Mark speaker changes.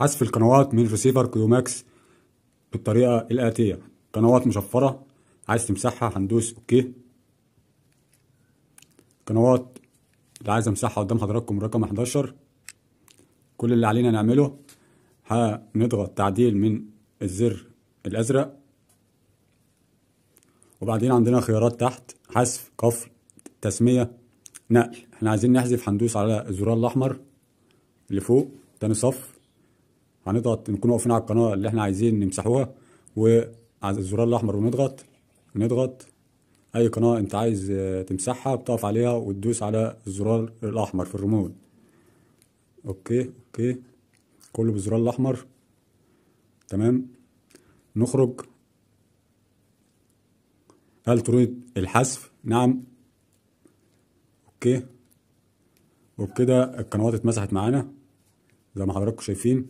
Speaker 1: حذف القنوات من ريسيفر كيوماكس بالطريقة الآتية قنوات مشفرة عايز تمسحها هندوس اوكي قنوات اللي عايز امسحها قدام حضراتكم رقم 11 كل اللي علينا نعمله هنضغط تعديل من الزر الازرق وبعدين عندنا خيارات تحت حذف قفل تسمية نقل احنا عايزين نحذف هندوس على الزرار الاحمر اللي فوق تاني صف هنضغط نكون واقفين على القناه اللي احنا عايزين نمسحوها وعلى الزرار الاحمر ونضغط نضغط اي قناه انت عايز آه، تمسحها بتقف عليها وتدوس على الزرار الاحمر في الريموت اوكي اوكي كله بالزرار الاحمر تمام نخرج هل تريد الحذف نعم اوكي وبكده القنوات اتمسحت معانا زي ما حضراتكم شايفين